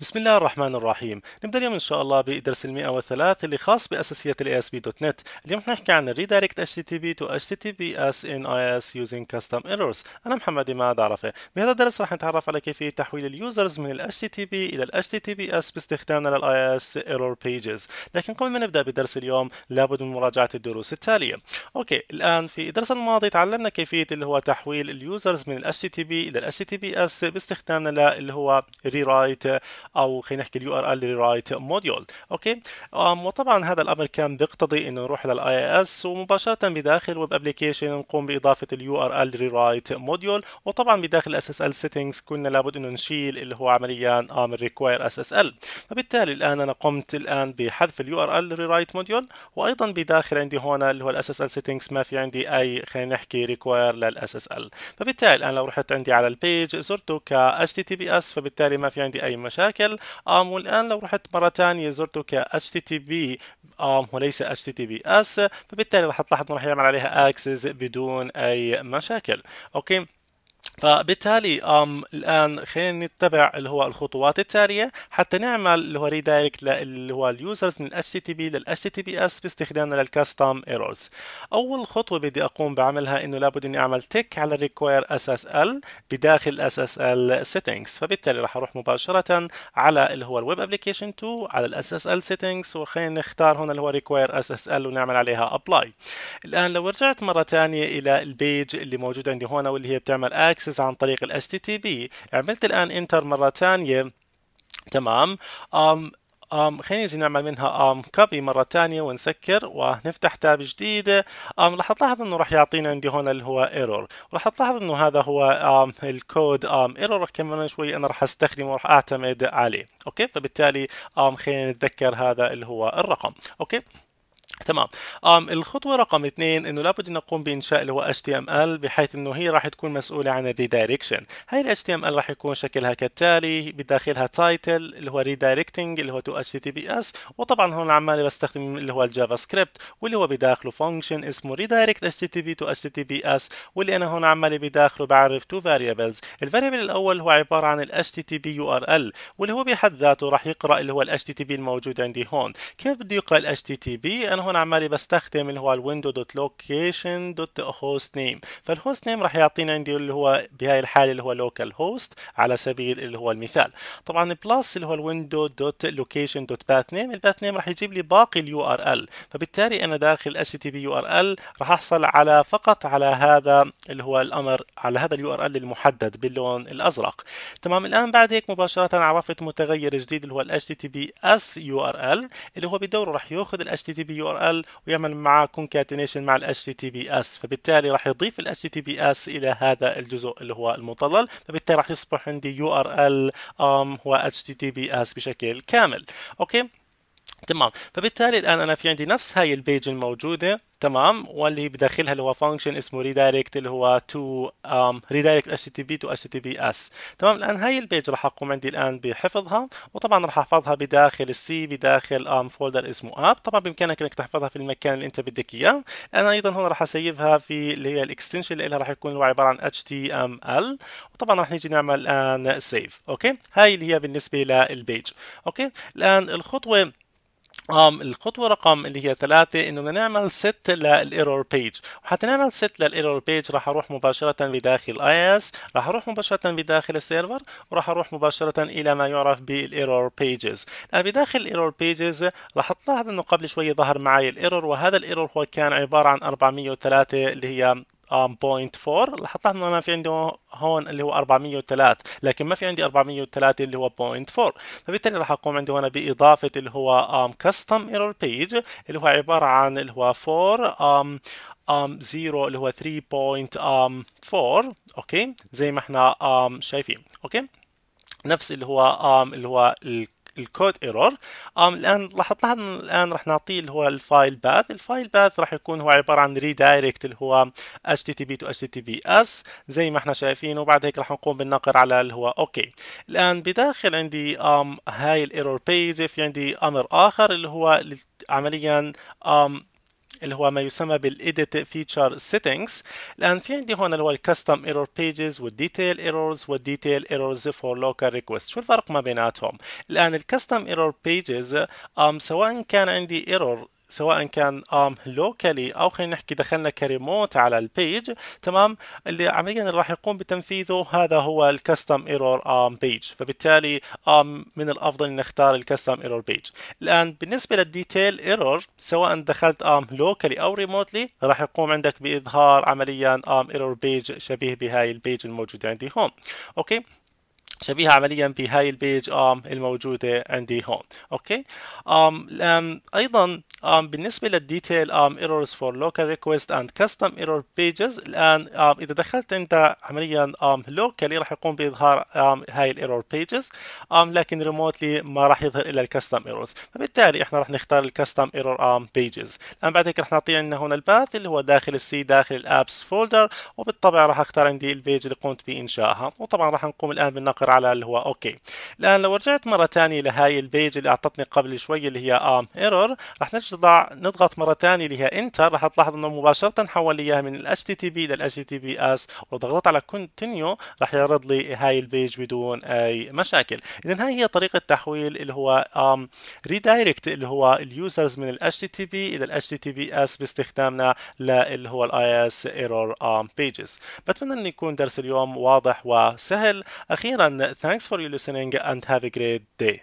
بسم الله الرحمن الرحيم نبدا اليوم ان شاء الله بدرس ال 103 اللي خاص باساسيات الاي اس بي دوت نت اليوم رح نحكي عن الريدايركت اتش تي تي بي تو اتش تي تي بي اس ان اي اس يوزنج كاستم ايرورز انا محمد ما عرفه بهذا الدرس رح نتعرف على كيفيه تحويل اليوزرز من الاتش تي تي بي الى الاتش تي تي بي اس باستخدامنا للاي اس ايرور بيجز لكن قبل ما نبدا بدرس اليوم لابد من مراجعه الدروس التاليه اوكي الان في الدرس الماضي تعلمنا كيفيه اللي هو تحويل اليوزرز من الاتش تي تي بي الى الاتش تي تي بي اس باستخدامنا اللي هو ري رايت او خلينا نحكي اليو ار ال رايت موديول اوكي وطبعا هذا الامر كان بيقتضي انه نروح للاي اي اس ومباشره بداخل ويب ابلكيشن نقوم باضافه اليو ار ال رايت موديول وطبعا بداخل اس اس ال سيتنجز كنا لابد انه نشيل اللي هو عمليا امر ريكوير اس اس ال فبالتالي الان انا قمت الان بحذف اليو ار ال رايت موديول وايضا بداخل عندي هنا اللي هو الاس اس ال سيتنجز ما في عندي اي خلينا نحكي ريكوير للاس اس ال فبالتالي الان لو رحت عندي على البيج زرته ك اتش تي تي بي اس فبالتالي ما في عندي اي مشاكل بشكل آم والان لو رحت مره ثانيه زرته ك HTTP آم وليس HTTPS فبالتالي راح تلاحظ انه راح يعمل عليها اكسس بدون اي مشاكل اوكي فبالتالي أم الان خلينا نتبع اللي هو الخطوات التاليه حتى نعمل اللي هو ريدايركت اللي هو اليوزرز من الاتش تي تي بي للاتش تي تي بي اس باستخدامنا للكاستم ايرورز اول خطوه بدي اقوم بعملها انه لابد اني اعمل تك على الريكوير اس اس ال بداخل اس اس ال سيتنجز فبالتالي راح اروح مباشره على اللي هو الويب ابلكيشن 2 على الاس اس ال سيتنجز وخلينا نختار هنا اللي هو ريكوير اس اس ال ونعمل عليها ابلاي الان لو رجعت مره ثانيه الى البيج اللي موجوده عندي هنا واللي هي بتعمل اكس اكسس عن طريق ال HTTP عملت الان انتر مره ثانيه تمام um, um, خلينا نجي نعمل منها um, كوبي مرة ثانية ونسكر ونفتح تاب جديدة um, راح تلاحظ انه راح يعطينا عندي هون اللي هو ايرور راح تلاحظ انه هذا هو um, الكود um, ايرور كمان شوي انا راح استخدمه وراح اعتمد عليه اوكي فبالتالي um, خلينا نتذكر هذا اللي هو الرقم اوكي تمام آم الخطوه رقم اثنين انه لابد نقوم بانشاء اللي هو HTML بحيث انه هي راح تكون مسؤوله عن الريدايركشن هاي ال HTML راح يكون شكلها كالتالي بداخلها تايتل اللي هو ريدايركتنج اللي هو تو HTTPS وطبعا هون عمالي بستخدم اللي هو الجافا سكريبت واللي هو بداخله function اسمه redirect http to https واللي انا هون عمالي بداخله بعرف تو variables الفاريبل الاول هو عباره عن ال HTTP URL واللي هو بحد ذاته راح يقرا اللي هو ال HTTP الموجود عندي هون كيف بده يقرا ال HTTP انا هون عمالي بستخدم اللي هو الويندو دوت لوكيشن دوت هوست نيم فالهوست نيم راح يعطينا عندي اللي هو بهاي الحاله اللي هو لوكال هوست على سبيل اللي هو المثال طبعا بلس اللي هو الويندو دوت لوكيشن دوت باث نيم الباث نيم راح يجيب لي باقي اليو ار ال فبالتالي انا داخل اتش تي بي يو ار ال راح احصل على فقط على هذا اللي هو الامر على هذا اليو ار ال المحدد باللون الازرق تمام الان بعد هيك مباشره عرفت متغير جديد اللي هو ال HTTPS URL اللي هو بدوره راح ياخذ ال HTTP URL ار ال ويعمل مع كونكاتينيشن مع الاتش تي تي بي اس فبالتالي راح يضيف الاتش تي تي بي اس الى هذا الجزء اللي هو المطلل فبالتالي راح يصبح عندي يو ار ال هو اتش تي تي بي اس بشكل كامل اوكي تمام فبالتالي الان انا في عندي نفس هاي البيج الموجوده تمام واللي بداخلها اللي هو فانكشن اسمه ريدايركت اللي هو تو ريدايركت اتش تي بي تو اتش تي بي اس تمام الان هاي البيج راح اقوم عندي الان بحفظها وطبعا راح احفظها بداخل السي بداخل ام um، فولدر اسمه اب طبعا بامكانك انك تحفظها في المكان اللي انت بدك اياه انا ايضا هون راح اسيبها في اللي هي الاكستنشن اللي لها راح يكون هو عباره عن اتش تي ام ال وطبعا راح نيجي نعمل الان آه، سيف اوكي هاي اللي هي بالنسبه للبيج اوكي الان الخطوه أم الخطوة رقم اللي هي ثلاثة انه بدنا نعمل ست للايرور بيج وحتى نعمل ست للايرور بيج راح اروح مباشرة بداخل اي اس راح اروح مباشرة بداخل السيرفر وراح اروح مباشرة الى ما يعرف بالايرور بيجز بداخل الايرور بيجز راح تلاحظ انه قبل شوي ظهر معي الايرور وهذا الايرور هو كان عبارة عن 403 اللي هي 4 لاحظت انه انا في عندي هون اللي هو 403 لكن ما في عندي 403 اللي هو 0.4 فبالتالي راح اقوم عندي هنا باضافه اللي هو um, custom error page اللي هو عباره عن اللي هو 4 um, um, 0 اللي هو 3.4 اوكي زي ما احنا um, شايفين اوكي نفس اللي هو um, اللي هو الكود ايرور ام الان راح تلاحظ الان راح نعطيه اللي هو الفايل باث الفايل باث راح يكون هو عباره عن ريدايركت اللي هو تي بي تو تي بي اس زي ما احنا شايفين وبعد هيك راح نقوم بالنقر على اللي هو اوكي الان بداخل عندي ام هاي الايرور بيج في عندي امر اخر اللي هو عمليا ام اللي هو ما يسمى Edit فيتشر سيتنجز الان في عندي هون اللي هو الكاستم ايرور بيجز والديتيل ايرورز والديتيل ايرورز فور لوكال ريكوست شو الفرق ما بيناتهم الان الكاستم ايرور بيجز سواء كان عندي ايرور سواء كان ام لوكالي او خلينا نحكي دخلنا كريموت على البيج تمام اللي عمليا اللي راح يقوم بتنفيذه هذا هو الكاستم ايرور ام بيج فبالتالي ام من الافضل ان نختار الكاستم ايرور بيج الان بالنسبه للديتيل ايرور سواء دخلت ام لوكالي او ريموتلي راح يقوم عندك باظهار عمليا ام ايرور بيج شبيه بهاي البيج الموجوده عندي هون اوكي شبيهة عمليا بهاي البيج ام الموجودة عندي هون اوكي ام الان ايضا ام بالنسبة للديتيل ام ايرورز فور لوكال ريكوست اند كاستم ايرور بيجز الان ام اذا دخلت انت عمليا ام لوكالي راح يقوم باظهار ام هاي الايرور بيجز ام لكن ريموتلي ما راح يظهر الا الكاستم ايرورز فبالتالي احنا راح نختار الكاستم ايرور ام بيجز الان بعد هيك راح نعطي عندنا هون الباث اللي هو داخل السي داخل الابس فولدر وبالطبع راح اختار عندي البيج اللي قمت بانشائها وطبعا راح نقوم الان بالنقر على اللي هو اوكي الان لو رجعت مره ثانيه لهاي البيج اللي اعطتني قبل شوي اللي هي ام ايرور رح نرجع نضغط مره ثانيه اللي هي انتر رح تلاحظ انه مباشره حول لي اياها من ال تي تي بي للاتش تي تي بي اس وضغطت على كونتينيو رح يعرض لي هاي البيج بدون اي مشاكل اذا هاي هي طريقه تحويل اللي هو ام ريدايركت اللي هو اليوزرز من ال تي تي بي الى ال تي تي بي اس باستخدامنا للي هو الاي اس ايرور ام بيجز بتمنى انه يكون درس اليوم واضح وسهل اخيرا and thanks for listening and have a great day.